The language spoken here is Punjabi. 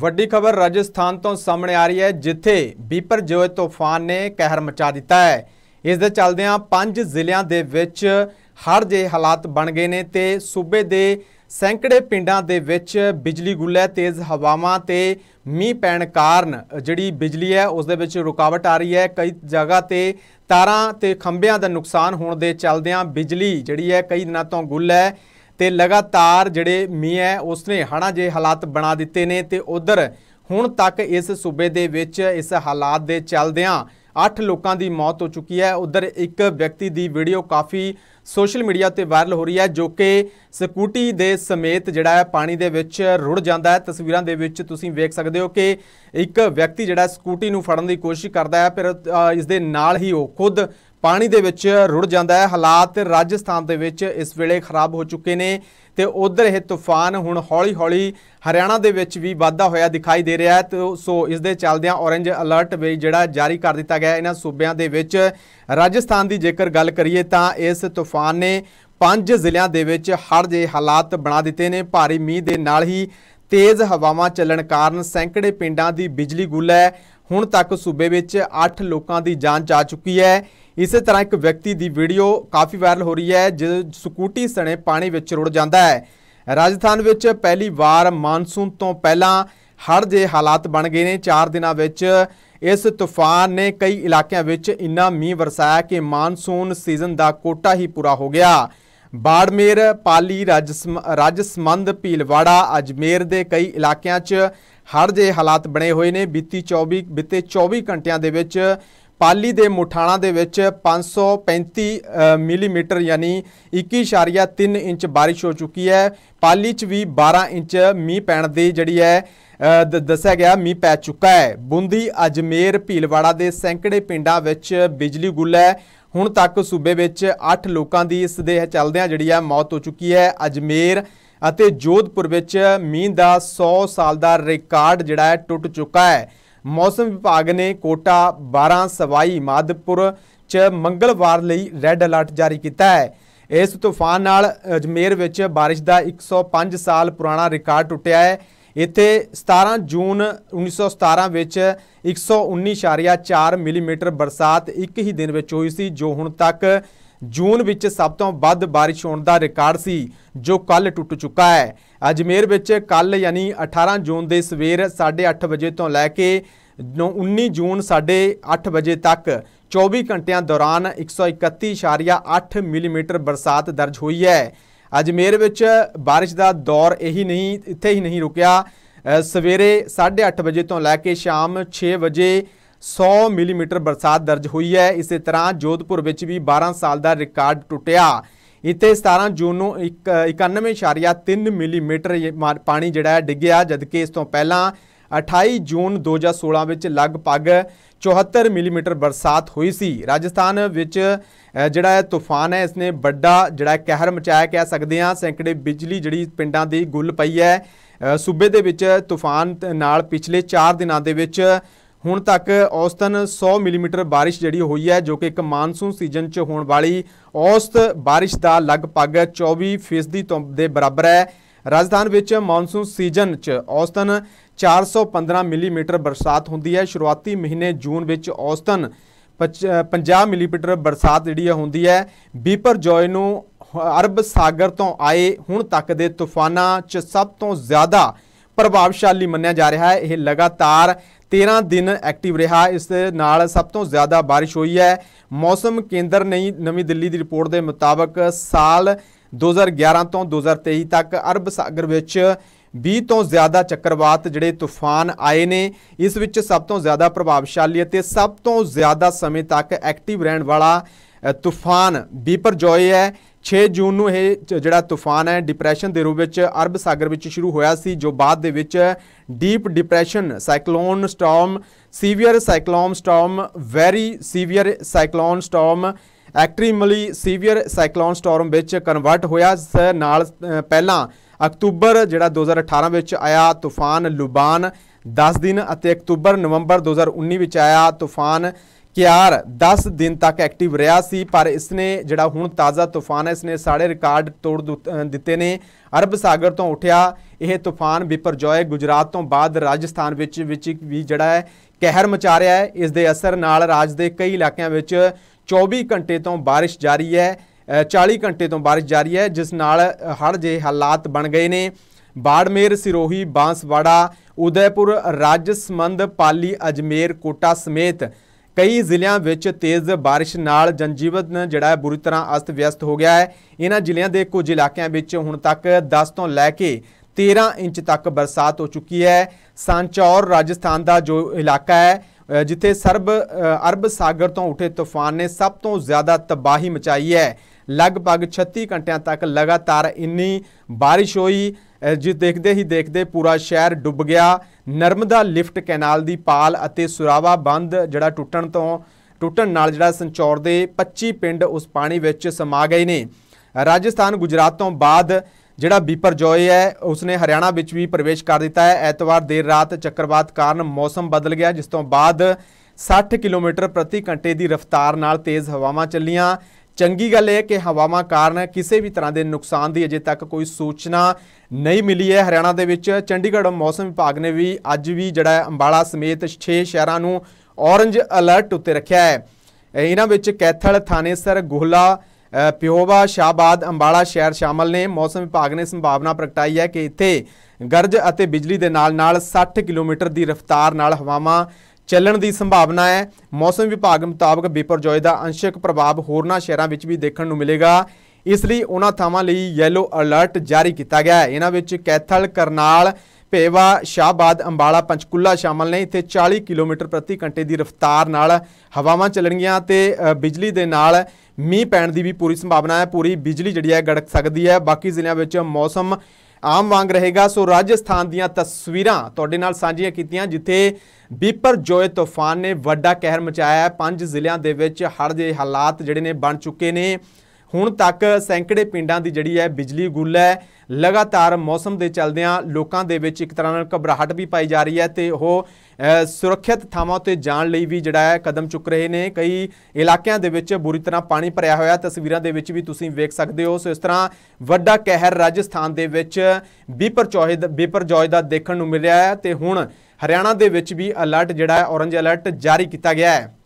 ਵੱਡੀ ਖਬਰ ਰਾਜਸਥਾਨ ਤੋਂ ਸਾਹਮਣੇ ਆ ਰਹੀ ਹੈ ਜਿੱਥੇ ਬੀਪਰ ਬੀਪਰਜੋਏ ਤੂਫਾਨ ਨੇ ਕਹਿਰ ਮਚਾ ਦਿੱਤਾ ਹੈ ਇਸ ਦੇ ਚੱਲਦਿਆਂ ਪੰਜ ਜ਼ਿਲ੍ਹਿਆਂ ਦੇ ਵਿੱਚ ਹੜ੍ਹ ਦੇ ਹਾਲਾਤ ਬਣ ਗਏ ਨੇ ਤੇ ਸੂਬੇ ਦੇ ਸੈਂਕੜੇ ਪਿੰਡਾਂ ਦੇ ਵਿੱਚ ਬਿਜਲੀ ਗੁੱਲੇ ਤੇਜ਼ ਹਵਾਵਾਂ ਤੇ ਮੀਂਹ ਪੈਣ ਕਾਰਨ ਜਿਹੜੀ ਬਿਜਲੀ ਹੈ ਉਸ ਦੇ ਵਿੱਚ ਰੁਕਾਵਟ ਆ ਰਹੀ ਹੈ ਕਈ ਜਗ੍ਹਾ ਤੇ ਤਾਰਾਂ ਤੇ ਖੰਭਿਆਂ ਦਾ ਨੁਕਸਾਨ ਹੋਣ ਦੇ ਚੱਲਦਿਆਂ ਬਿਜਲੀ ਜਿਹੜੀ ਹੈ ਕਈ ਦਿਨਾਂ ਤੋਂ ਗੁੱਲ ਹੈ ਤੇ ਲਗਾਤਾਰ ਜਿਹੜੇ ਮੀਂਹ ਹੈ ਉਸਨੇ ਹਣਾ ਜੇ ਹਾਲਾਤ ਬਣਾ ਦਿੱਤੇ ਨੇ ਤੇ ਉਧਰ ਹੁਣ ਤੱਕ ਇਸ ਸੂਬੇ ਦੇ ਵਿੱਚ ਇਸ ਹਾਲਾਤ ਦੇ ਚੱਲਦਿਆਂ 8 ਲੋਕਾਂ ਦੀ ਮੌਤ ਹੋ ਚੁੱਕੀ ਹੈ ਉਧਰ ਇੱਕ ਵਿਅਕਤੀ ਦੀ ਵੀਡੀਓ ਕਾਫੀ ਸੋਸ਼ਲ ਮੀਡੀਆ ਤੇ ਵਾਇਰਲ ਹੋ ਰਹੀ ਹੈ ਜੋ ਕਿ ਸਕੂਟੀ ਦੇ ਸਮੇਤ ਜਿਹੜਾ ਹੈ ਪਾਣੀ ਦੇ ਵਿੱਚ ਰੁੜ ਜਾਂਦਾ ਹੈ ਤਸਵੀਰਾਂ ਦੇ ਵਿੱਚ ਤੁਸੀਂ ਵੇਖ ਸਕਦੇ ਹੋ ਕਿ ਇੱਕ ਵਿਅਕਤੀ ਜਿਹੜਾ ਸਕੂਟੀ ਨੂੰ ਫੜਨ ਦੀ ਕੋਸ਼ਿਸ਼ ਕਰਦਾ ਹੈ ਪਰ ਇਸ ਦੇ ਨਾਲ ਹੀ ਉਹ ਖੁਦ ਪਾਣੀ ਦੇ ਵਿੱਚ ਰੁੜ ਜਾਂਦਾ ਹੈ ਹਾਲਾਤ ਰਾਜਸਥਾਨ ਦੇ ਵਿੱਚ ਇਸ ਵੇਲੇ ਖਰਾਬ ਹੋ ਚੁੱਕੇ ਨੇ ਤੇ ਉਧਰ ਇਹ ਤੂਫਾਨ ਹੁਣ ਹੌਲੀ-ਹੌਲੀ ਹਰਿਆਣਾ ਦੇ ਵਿੱਚ ਵੀ ਵਾਧਾ ਹੋਇਆ ਦਿਖਾਈ ਦੇ ਰਿਹਾ ਹੈ ਤੇ ਸੋ ਇਸ ਦੇ ਚੱਲਦਿਆਂ ਔਰੇਂਜ ਅਲਰਟ ਵੀ ਜਿਹੜਾ ਜਾਰੀ ਕਰ ਦਿੱਤਾ ਗਿਆ ਇਹਨਾਂ ਸੂਬਿਆਂ ਦੇ ਵਿੱਚ ਰਾਜਸਥਾਨ ਦੀ ਜੇਕਰ ਗੱਲ ਕਰੀਏ ਤਾਂ ਇਸ ਤੂਫਾਨ ਨੇ ਪੰਜ ਜ਼ਿਲ੍ਹਿਆਂ ਦੇ ਵਿੱਚ ਹੜ੍ਹ ਦੇ ਹਾਲਾਤ ਬਣਾ ਦਿੱਤੇ ਨੇ ਭਾਰੀ ਮੀਂਹ ਦੇ ਨਾਲ ਹੀ ਤੇਜ਼ ਹਵਾਵਾਂ ਚੱਲਣ ਕਾਰਨ ਸੈਂਕੜੇ ਪਿੰਡਾਂ ਦੀ ਬਿਜਲੀ ਗੁੱਲ ਹੈ ਹੁਣ ਤੱਕ ਸੂਬੇ ਵਿੱਚ 8 ਲੋਕਾਂ ਦੀ ਜਾਨ ਜਾ ਚੁੱਕੀ ਹੈ ਇਸੇ ਤਰ੍ਹਾਂ ਇੱਕ ਵਿਅਕਤੀ ਦੀ ਵੀਡੀਓ ਕਾਫੀ ਵਾਇਰਲ ਹੋ ਰਹੀ ਹੈ ਜਿਸ ਸਕੂਟੀ ਸਣੇ ਪਾਣੀ ਵਿੱਚ ਰੁੜ ਜਾਂਦਾ ਹੈ ਰਾਜਸਥਾਨ ਵਿੱਚ ਪਹਿਲੀ ਵਾਰ ਮਾਨਸੂਨ ਤੋਂ ਪਹਿਲਾਂ ਹੜ੍ਹ ਦੇ ਹਾਲਾਤ ਬਣ ਗਏ ਨੇ 4 ਦਿਨਾਂ ਵਿੱਚ ਇਸ ਤੂਫਾਨ ਨੇ ਕਈ ਇਲਾਕਿਆਂ ਵਿੱਚ ਇੰਨਾ ਮੀਂਹ ਵਰਸਾਇਆ ਕਿ ਮਾਨਸੂਨ ਸੀਜ਼ਨ ਦਾ ਕੋਟਾ ਹੀ ਪੂਰਾ ਹੋ ਗਿਆ ਬਾੜਮੇਰ ਪਾਲੀ ਰਾਜਸਮੰਦ ਭੀਲਵਾੜਾ ਅਜਮੇਰ ਦੇ ਕਈ ਇਲਾਕਿਆਂ 'ਚ ਹੜ੍ਹ ਜੇ ਹਾਲਾਤ ਬਣੇ ਹੋਏ ਨੇ ਬੀਤੀ 24 ਬੀਤੇ 24 ਘੰਟਿਆਂ ਦੇ ਵਿੱਚ ਪਾਲੀ ਦੇ ਮੁਠਾਣਾ ਦੇ ਵਿੱਚ 535 ਮਿਲੀਮੀਟਰ ਯਾਨੀ 21.3 ਇੰਚ ਬਾਰਿਸ਼ ਹੋ ਚੁੱਕੀ ਹੈ ਪਾਲੀ 'ਚ ਵੀ 12 ਇੰਚ ਮੀਂਹ ਪੈਣ ਦੀ ਜਿਹੜੀ ਹੈ ਦੱਸਿਆ ਗਿਆ ਮੀਂਹ ਪੈ ਚੁੱਕਾ ਹੈ ਬੁੰਦੀ ਅਜਮੇਰ ਭੀਲਵਾੜਾ ਦੇ ਸੈਂਕੜੇ ਪਿੰਡਾਂ ਵਿੱਚ ਬਿਜਲੀ ਗੁੱਲ ਹੈ ਹੁਣ ਤੱਕ ਸੂਬੇ ਵਿੱਚ 8 ਲੋਕਾਂ ਦੀ ਇਸ ਦੇ ਚੱਲਦਿਆਂ ਜਿਹੜੀ ਆ ਮੌਤ ਹੋ ਚੁੱਕੀ ਹੈ ਅਜਮੇਰ ਅਤੇ ਜੋਧਪੁਰ ਵਿੱਚ ਮੀਂਹ ਦਾ 100 ਸਾਲ ਦਾ ਰਿਕਾਰਡ ਜਿਹੜਾ ਹੈ ਟੁੱਟ ਚੁੱਕਾ ਹੈ ਮੌਸਮ ਵਿਭਾਗ ਨੇ ਕੋਟਾ 12 ਸਵਾਈ ਮਾਧਪੁਰ ਚ ਮੰਗਲਵਾਰ ਲਈ ਰੈੱਡ ਅਲਰਟ ਜਾਰੀ ਕੀਤਾ ਹੈ ਇਸ ਤੂਫਾਨ ਨਾਲ ਅਜਮੇਰ ਵਿੱਚ بارش ਦਾ 105 ਸਾਲ ਪੁਰਾਣਾ ਰਿਕਾਰਡ ਟੁੱਟਿਆ ਹੈ ਇੱਥੇ 17 ਜੂਨ 1917 ਵਿੱਚ 119.4 ਮਿਲੀਮੀਟਰ ਬਰਸਾਤ ਇੱਕ ਹੀ ਦਿਨ ਵਿੱਚ ਹੋਈ ਸੀ ਜੋ ਹੁਣ ਤੱਕ ਜੂਨ ਵਿੱਚ ਸਭ ਤੋਂ ਵੱਧ بارش ਹੋਣ ਦਾ ਰਿਕਾਰਡ ਸੀ ਜੋ ਕੱਲ ਟੁੱਟ ਚੁੱਕਾ ਹੈ ਅਜਮੇਰ ਵਿੱਚ ਕੱਲ ਯਾਨੀ 18 ਜੂਨ ਦੇ ਸਵੇਰ 8:30 ਵਜੇ ਤੋਂ ਲੈ ਕੇ 19 ਜੂਨ 8:30 ਵਜੇ ਤੱਕ 24 ਘੰਟਿਆਂ ਦੌਰਾਨ 131.8 ਮਿਲੀਮੀਟਰ ਬਰਸਾਤ ਦਰਜ ਹੋਈ ਹੈ ਅਜਮੇਰ ਵਿੱਚ بارش ਦਾ ਦੌਰ ਇਹੀ ਨਹੀਂ ਇੱਥੇ ਹੀ ਨਹੀਂ ਰੁਕਿਆ ਸਵੇਰੇ 8:30 ਵਜੇ ਤੋਂ ਲੈ ਕੇ ਸ਼ਾਮ 6 ਵਜੇ 100 ਮਿਲੀਮੀਟਰ ਬਰਸਾਤ ਦਰਜ ਹੋਈ ਹੈ ਇਸੇ ਤਰ੍ਹਾਂ ਜੋਧਪੁਰ ਵਿੱਚ ਵੀ 12 ਸਾਲ ਦਾ ਰਿਕਾਰਡ ਟੁੱਟਿਆ ਇੱਥੇ 17 ਜੂਨ ਨੂੰ 91.3 ਮਿਲੀਮੀਟਰ ਪਾਣੀ ਜਿਹੜਾ ਡਿੱਗਿਆ ਜਦਕਿ ਇਸ ਤੋਂ ਪਹਿਲਾਂ 28 ਜੂਨ 2016 ਵਿੱਚ ਲਗਭਗ 74 ਮਿਲੀਮੀਟਰ ਬਰਸਾਤ ਹੋਈ ਸੀ ਰਾਜਸਥਾਨ ਵਿੱਚ ਜਿਹੜਾ ਇਹ ਤੂਫਾਨ ਹੈ ਇਸ ਨੇ ਵੱਡਾ ਜਿਹੜਾ ਕਹਿਰ ਮਚਾਇਆ ਕਹਿ ਸਕਦੇ ਆ ਸੈਂਕੜੇ ਬਿਜਲੀ ਜਿਹੜੀ ਪਿੰਡਾਂ ਦੀ ਗੁੱਲ ਪਈ ਹੈ ਸੂਬੇ ਦੇ ਵਿੱਚ ਤੂਫਾਨ ਨਾਲ ਪਿਛਲੇ 4 ਦਿਨਾਂ ਦੇ ਵਿੱਚ ਹੁਣ ਤੱਕ ਔਸਤਨ 100 ਮਿਲੀਮੀਟਰ بارش ਜਿਹੜੀ ਹੋਈ ਹੈ ਜੋ ਕਿ ਇੱਕ ਮਾਨਸੂਨ ਸੀਜ਼ਨ 'ਚ ਹੋਣ ਵਾਲੀ ਔਸਤ بارش ਦਾ ਲਗਭਗ 24% ਤੋਂ ਦੇ ਬਰਾਬਰ ਹੈ ਰਾਜਸਥਾਨ ਵਿੱਚ ਮੌਨਸੂਨ ਸੀਜ਼ਨ 'ਚ ਔਸਤਨ 415 ਮਿਲੀਮੀਟਰ ਬਰਸਾਤ ਹੁੰਦੀ ਹੈ ਸ਼ੁਰੂਆਤੀ ਮਹੀਨੇ ਜੂਨ ਵਿੱਚ ਔਸਤਨ 50 ਮਿਲੀਮੀਟਰ ਬਰਸਾਤ ਜਿਹੜੀ ਹੈ ਹੁੰਦੀ ਹੈ ਬੀਪਰ ਜੋਏ ਨੂੰ ਅਰਬ ਸਾਗਰ ਤੋਂ ਆਏ ਹੁਣ ਤੱਕ ਦੇ ਤੂਫਾਨਾਂ 'ਚ ਸਭ ਤੋਂ ਜ਼ਿਆਦਾ ਪ੍ਰਭਾਵਸ਼ਾਲੀ ਮੰਨਿਆ ਜਾ ਰਿਹਾ ਹੈ ਇਹ ਲਗਾਤਾਰ 13 ਦਿਨ ਐਕਟਿਵ ਰਿਹਾ ਇਸ ਨਾਲ ਸਭ ਤੋਂ ਜ਼ਿਆਦਾ بارش ਹੋਈ ਹੈ ਮੌਸਮ ਕੇਂਦਰ ਨੇ ਨਵੀਂ ਦਿੱਲੀ ਦੀ ਰਿਪੋਰਟ ਦੇ ਮੁਤਾਬਕ ਸਾਲ 2011 ਤੋਂ 2023 ਤੱਕ ਅਰਬ ਸਾਗਰ ਵਿੱਚ 20 ਤੋਂ ਜ਼ਿਆਦਾ ਚੱਕਰਵਾਤ ਜਿਹੜੇ ਤੂਫਾਨ ਆਏ ਨੇ ਇਸ ਵਿੱਚ ਸਭ ਤੋਂ ਜ਼ਿਆਦਾ ਪ੍ਰਭਾਵਸ਼ਾਲੀ ਅਤੇ ਸਭ ਤੋਂ ਜ਼ਿਆਦਾ ਸਮੇਂ ਤੱਕ ਐਕਟਿਵ ਰਹਿਣ ਵਾਲਾ ਤੂਫਾਨ ਬੀਪਰ ਜੋਏ ਹੈ 6 ਜੂਨ ਨੂੰ ਇਹ ਜਿਹੜਾ ਤੂਫਾਨ ਹੈ ਡਿਪਰੈਸ਼ਨ ਦੇ ਰੂਪ ਵਿੱਚ ਅਰਬ ਸਾਗਰ ਵਿੱਚ ਸ਼ੁਰੂ ਹੋਇਆ ਸੀ ਜੋ ਬਾਅਦ ਦੇ ਵਿੱਚ deep depression cyclone storm severe cyclone storm very severe cyclone storm extremely severe cyclone storm ਵਿੱਚ ਕਨਵਰਟ ਹੋਇਆ ਨਾਲ ਪਹਿਲਾਂ ਅਕਤੂਬਰ ਜਿਹੜਾ 2018 ਵਿੱਚ ਆਇਆ ਤੂਫਾਨ ਲੁਬਾਨ 10 ਦਿਨ ਅਤੇ ਅਕਤੂਬਰ ਨਵੰਬਰ 2019 ਵਿੱਚ ਆਇਆ ਤੂਫਾਨ ਕਿਆਰ 10 ਦਿਨ ਤੱਕ ਐਕਟਿਵ ਰਿਹਾ ਸੀ ਪਰ ਇਸਨੇ ਜਿਹੜਾ ਹੁਣ ਤਾਜ਼ਾ ਤੂਫਾਨ ਹੈ ਇਸਨੇ ਸਾਰੇ ਰਿਕਾਰਡ ਤੋੜ ਦਿੱਤੇ ਨੇ ਅਰਬ ਸਾਗਰ ਤੋਂ ਉੱਠਿਆ ਇਹ ਤੂਫਾਨ ਬਿਪਰਜੋਏ ਗੁਜਰਾਤ ਤੋਂ ਬਾਅਦ ਰਾਜਸਥਾਨ ਵਿੱਚ ਵਿੱਚ ਵੀ ਜਿਹੜਾ ਹੈ ਕਹਿਰ ਮਚਾ ਰਿਹਾ ਹੈ ਇਸ ਦੇ ਅਸਰ ਨਾਲ ਰਾਜ ਦੇ ਕਈ ਇਲਾਕਿਆਂ ਵਿੱਚ 24 ਘੰਟੇ ਤੋਂ بارش ਜਾਰੀ ਹੈ 40 ਘੰਟੇ ਤੋਂ ਬਾਰਿਸ਼ ਜਾਰੀ ਹੈ ਜਿਸ ਨਾਲ ਹੜ ਜੇ ਹਾਲਾਤ ਬਣ ਗਏ ਨੇ ਬਾੜਮੇਰ ਸਿਰੋਹੀ ਬਾਂਸਵਾੜਾ ਉਦੈਪੁਰ ਰਾਜਸਮੰਦ ਪਾਲੀ ਅਜਮੇਰ ਕੋਟਾ ਸਮੇਤ ਕਈ ਜ਼ਿਲ੍ਹਿਆਂ ਵਿੱਚ ਤੇਜ਼ ਬਾਰਿਸ਼ ਨਾਲ ਜਨਜੀਵਨ ਜਿਹੜਾ ਬੁਰੀ ਤਰ੍ਹਾਂ ਅਸਤ-ਵਿਅਸਤ ਹੋ ਗਿਆ ਹੈ ਇਹਨਾਂ ਜ਼ਿਲ੍ਹਿਆਂ ਦੇ ਕੁਝ ਇਲਾਕਿਆਂ ਵਿੱਚ ਹੁਣ ਤੱਕ 10 ਤੋਂ ਲੈ ਕੇ 13 ਇੰਚ ਤੱਕ ਬਰਸਾਤ ਹੋ ਚੁੱਕੀ ਹੈ ਸਾਂਚੌਰ ਰਾਜਸਥਾਨ ਦਾ ਜੋ ਇਲਾਕਾ ਹੈ ਜਿੱਥੇ ਸਰਬ ਅਰਬ ਸਾਗਰ ਤੋਂ ਉੱਠੇ ਤੂਫਾਨ ਨੇ ਸਭ ਤੋਂ ਜ਼ਿਆਦਾ ਤਬਾਹੀ ਮਚਾਈ ਹੈ ਲਗਭਗ 36 ਘੰਟਿਆਂ ਤੱਕ ਲਗਾਤਾਰ ਇੰਨੀ بارش ਹੋਈ ਜਿਸ ਦੇਖਦੇ ਹੀ ਦੇਖਦੇ ਪੂਰਾ ਸ਼ਹਿਰ ਡੁੱਬ ਗਿਆ ਨਰਮਦਾ ਲਿਫਟ ਕੈਨਾਲ ਦੀ ਪਾਲ ਅਤੇ ਸੁਰਾਵਾ ਬੰਦ ਜਿਹੜਾ ਟੁੱਟਣ ਤੋਂ ਟੁੱਟਣ ਨਾਲ ਜਿਹੜਾ ਸੰਚੌਰ ਦੇ 25 ਪਿੰਡ ਉਸ ਪਾਣੀ ਵਿੱਚ ਸਮਾ ਗਏ ਨੇ ਰਾਜਸਥਾਨ ਗੁਜਰਾਤ ਤੋਂ ਬਾਅਦ ਜਿਹੜਾ ਬੀਪਰ ਜੋਏ ਹੈ ਉਸਨੇ ਹਰਿਆਣਾ ਵਿੱਚ ਵੀ ਪ੍ਰਵੇਸ਼ ਕਰ ਦਿੱਤਾ ਹੈ ਐਤਵਾਰ ਦੇਰ ਰਾਤ ਚੱਕਰਵਾਤ ਕਾਰਨ ਮੌਸਮ ਬਦਲ ਗਿਆ ਜਿਸ ਤੋਂ ਬਾਅਦ 60 ਕਿਲੋਮੀਟਰ ਪ੍ਰਤੀ ਘੰਟੇ ਦੀ ਰਫ਼ਤਾਰ ਨਾਲ ਤੇਜ਼ ਹਵਾਵਾਂ ਚੱਲੀਆਂ ਚੰਗੀ ਗੱਲ ਇਹ ਹੈ ਕਿ ਹਵਾਵਾਂ ਕਾਰਨ ਕਿਸੇ ਵੀ ਤਰ੍ਹਾਂ ਦੇ ਨੁਕਸਾਨ ਦੀ ਅਜੇ ਤੱਕ ਕੋਈ ਸੂਚਨਾ ਨਹੀਂ ਮਿਲੀ ਹੈ ਹਰਿਆਣਾ ਦੇ ਵਿੱਚ ਚੰਡੀਗੜ੍ਹ ਮੌਸਮ ਵਿਭਾਗ ਨੇ ਵੀ ਅੱਜ ਵੀ ਜਿਹੜਾ ਅੰਬਾਲਾ ਸਮੇਤ 6 ਸ਼ਹਿਰਾਂ ਨੂੰ ਔਰੰਜ ਅਲਰਟ ਉੱਤੇ ਰੱਖਿਆ ਹੈ ਇਹਨਾਂ ਵਿੱਚ ਕੈਥਲ ਥਾਨੇਸਰ ਗੋਹਲਾ ਪਿਓਵਾ ਸ਼ਾਬਾਦ ਅੰਬਾਲਾ ਸ਼ਹਿਰ ਸ਼ਾਮਲ ਨੇ ਮੌਸਮ ਵਿਭਾਗ ਨੇ ਸੰਭਾਵਨਾ ਪ੍ਰਗਟਾਈ ਹੈ ਕਿ ਇੱਥੇ ਗਰਜ ਅਤੇ ਬਿਜਲੀ ਦੇ ਨਾਲ ਨਾਲ 60 ਕਿਲੋਮੀਟਰ ਦੀ ਰਫ਼ਤਾਰ ਨਾਲ ਹਵਾਵਾਂ ਚੱਲਣ ਦੀ ਸੰਭਾਵਨਾ ਹੈ ਮੌਸਮ ਵਿਭਾਗ ਮੁਤਾਬਕ ਬਿਪਰਜੋਏ ਦਾ ਅੰਸ਼ਕ ਪ੍ਰਭਾਵ ਹੋਰਨਾਂ ਸ਼ਹਿਰਾਂ ਵਿੱਚ ਵੀ ਦੇਖਣ ਨੂੰ ਮਿਲੇਗਾ ਇਸ ਲਈ ਉਹਨਾਂ ਥਾਵਾਂ ਲਈ ਯੈਲੋ ਅਲਰਟ ਜਾਰੀ ਕੀਤਾ ਗਿਆ ਹੈ ਇਹਨਾਂ ਵਿੱਚ ਕੈਥਲ ਕਰਨਾਲ ਪੇਵਾ ਸ਼ਾਹਬਾਦ ਅੰਬਾਲਾ ਪੰਚਕੁਲਾ ਸ਼ਾਮਲ ਨੇ ਇੱਥੇ 40 ਕਿਲੋਮੀਟਰ ਪ੍ਰਤੀ ਘੰਟੇ ਦੀ ਰਫ਼ਤਾਰ ਨਾਲ ਹਵਾਵਾਂ ਚੱਲਣਗੀਆਂ ਤੇ ਬਿਜਲੀ ਦੇ ਨਾਲ ਮੀਂਹ ਪੈਣ ਦੀ ਵੀ ਪੂਰੀ ਸੰਭਾਵਨਾ ਹੈ ਪੂਰੀ ਬਿਜਲੀ ਜਿਹੜੀ ਹੈ ਗੜਕ ਸਕਦੀ ਹੈ ਬਾਕੀ ਜ਼ਿਲ੍ਹਿਆਂ ਵਿੱਚ ਮੌਸਮ ਆਮ ਵਾਂਗ ਰਹੇਗਾ ਸੋ ਰਾਜਸਥਾਨ ਦੀਆਂ ਤਸਵੀਰਾਂ ਤੁਹਾਡੇ ਨਾਲ ਸਾਂਝੀਆਂ ਕੀਤੀਆਂ ਜਿੱਥੇ ਬੀਪਰ ਜੋਏ ਤੂਫਾਨ ਨੇ ਵੱਡਾ ਕਹਿਰ ਮਚਾਇਆ ਹੈ ਪੰਜ ਜ਼ਿਲ੍ਹਿਆਂ ਦੇ ਵਿੱਚ ਹੜ੍ਹ ਦੇ ਹਾਲਾਤ ਜਿਹੜੇ ਨੇ ਬਣ ਚੁੱਕੇ ਨੇ ਹੁਣ ਤੱਕ ਸੈਂਕੜੇ ਪਿੰਡਾਂ ਦੀ ਜਿਹੜੀ ਹੈ ਬਿਜਲੀ ਗੁੱਲ ਹੈ ਲਗਾਤਾਰ ਮੌਸਮ ਦੇ ਚਲਦਿਆਂ ਲੋਕਾਂ ਦੇ ਵਿੱਚ ਇੱਕ ਤਰ੍ਹਾਂ ਨਾਲ ਘਬਰਾਹਟ ਵੀ ਪਾਈ ਜਾ ਰਹੀ ਹੈ ਤੇ ਉਹ ਸੁਰੱਖਿਅਤ ਥਾਵਾਂ ਤੇ ਜਾਣ ਲਈ ਵੀ ਜਿਹੜਾ ਹੈ ਕਦਮ ਚੁੱਕ ਰਹੇ ਨੇ ਕਈ ਇਲਾਕਿਆਂ ਦੇ ਵਿੱਚ ਬੁਰੀ ਤਰ੍ਹਾਂ ਪਾਣੀ ਭਰਿਆ ਹੋਇਆ ਤਸਵੀਰਾਂ ਦੇ ਵਿੱਚ ਵੀ ਤੁਸੀਂ ਵੇਖ ਸਕਦੇ ਹੋ ਸੋ ਇਸ ਤਰ੍ਹਾਂ ਵੱਡਾ ਕਹਿਰ ਰਾਜਸਥਾਨ ਦੇ ਵਿੱਚ ਬੀਪਰ ਚੌਹੇ ਬੀਪਰ ਜੌਜ ਦਾ ਦੇਖਣ ਨੂੰ ਮਿਲਿਆ ਹੈ ਤੇ ਹੁਣ ਹਰਿਆਣਾ ਦੇ ਵਿੱਚ ਵੀ ਅਲਰਟ ਜਿਹੜਾ ਹੈ ਔਰੰਜ ਅਲਰਟ ਜਾਰੀ ਕੀਤਾ ਗਿਆ ਹੈ